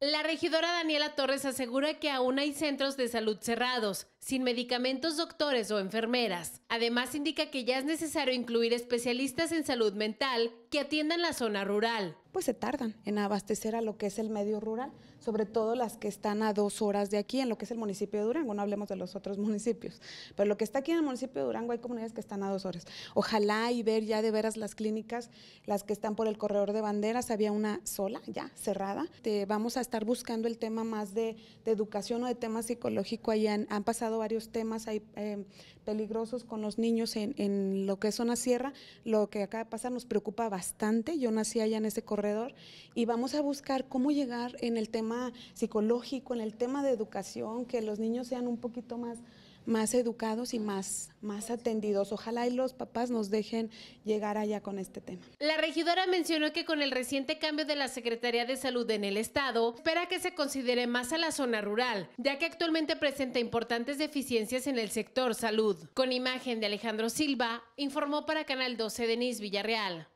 La regidora Daniela Torres asegura que aún hay centros de salud cerrados sin medicamentos doctores o enfermeras. Además, indica que ya es necesario incluir especialistas en salud mental que atiendan la zona rural. Pues se tardan en abastecer a lo que es el medio rural, sobre todo las que están a dos horas de aquí, en lo que es el municipio de Durango, no hablemos de los otros municipios, pero lo que está aquí en el municipio de Durango hay comunidades que están a dos horas. Ojalá y ver ya de veras las clínicas, las que están por el corredor de banderas, había una sola ya cerrada. vamos a estar buscando el tema más de, educación o de tema psicológico allá. han pasado varios temas hay, em, peligrosos con los niños en, en lo que es zona sierra. Lo que acaba de pasar nos preocupa bastante. Yo nací allá en ese corredor y vamos a buscar cómo llegar en el tema psicológico, en el tema de educación, que los niños sean un poquito más más educados y más, más atendidos. Ojalá y los papás nos dejen llegar allá con este tema. La regidora mencionó que con el reciente cambio de la Secretaría de Salud en el Estado, espera que se considere más a la zona rural, ya que actualmente presenta importantes deficiencias en el sector salud. Con imagen de Alejandro Silva, informó para Canal 12 Denise Villarreal.